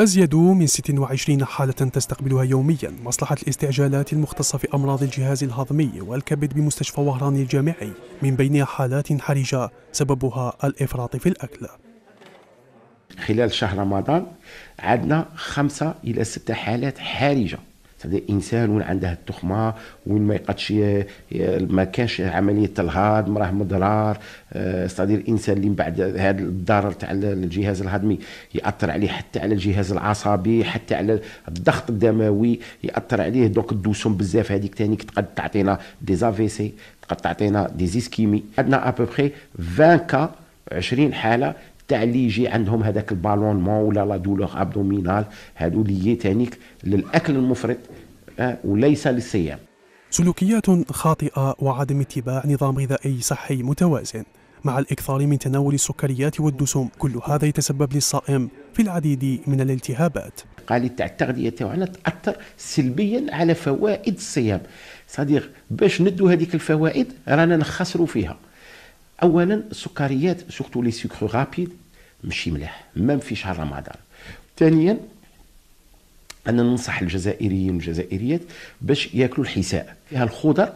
أزيد من 26 حالة تستقبلها يوميا مصلحة الاستعجالات المختصة في أمراض الجهاز الهضمي والكبد بمستشفى وهران الجامعي من بينها حالات حرجة سببها الإفراط في الأكل خلال شهر رمضان عندنا خمسة إلى ستة حالات حرجة انسان وين عنده التخمه وين ما يقدش ما كانش عمليه الهضم راه مضرار استادير آه، الانسان اللي من بعد هذا الضرر تاع الجهاز الهضمي ياثر عليه حتى على الجهاز العصبي حتى على الضغط الدموي ياثر عليه دونك الدوسون بزاف هذيك ثاني تقد تعطينا دي زافي سي تقد تعطينا دي زيسكيمي عندنا ابوبخي 20 كا 20 حاله تاع اللي يجي عندهم هذاك البالونمون ولا لا دولور ابدومينال هذو لي تانيك للاكل المفرط آه، وليس للصيام سلوكيات خاطئة وعدم اتباع نظام غذائي صحي متوازن مع الإكثار من تناول السكريات والدسوم كل هذا يتسبب للصائم في العديد من الالتهابات قال تاع التغذيه تاعنا تاثر سلبيا على فوائد الصيام صديق باش ندو هذيك الفوائد رانا نخسروا فيها اولا السكريات سورتو لي سوكر رابيد ماشي مليح ما في شهر رمضان ثانيا انا ننصح الجزائريين والجزائريات باش ياكلوا الحساء فيها الخضر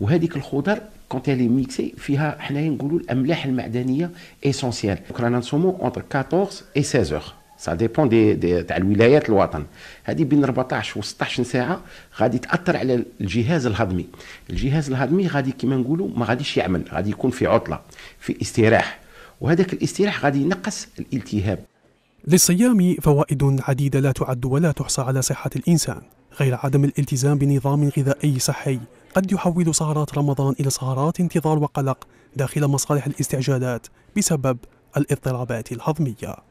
وهذيك الخضر كونت لي ميكسي فيها حنايا نقولوا الاملاح المعدنيه اسونسيال رانا نصومو اونتر 14 اي 16 سا ديبون دي, دي تاع الولايات الوطن هذه بين 14 و 16 ساعه غادي تاثر على الجهاز الهضمي الجهاز الهضمي غادي كيما نقولوا ما غاديش يعمل غادي يكون في عطله في استراحه وهذاك الاستراح غادي ينقص الالتهاب للصيام فوائد عديدة لا تعد ولا تحصى على صحة الإنسان غير عدم الالتزام بنظام غذائي صحي قد يحول سهرات رمضان إلى سهرات انتظار وقلق داخل مصالح الاستعجالات بسبب الاضطرابات الهضمية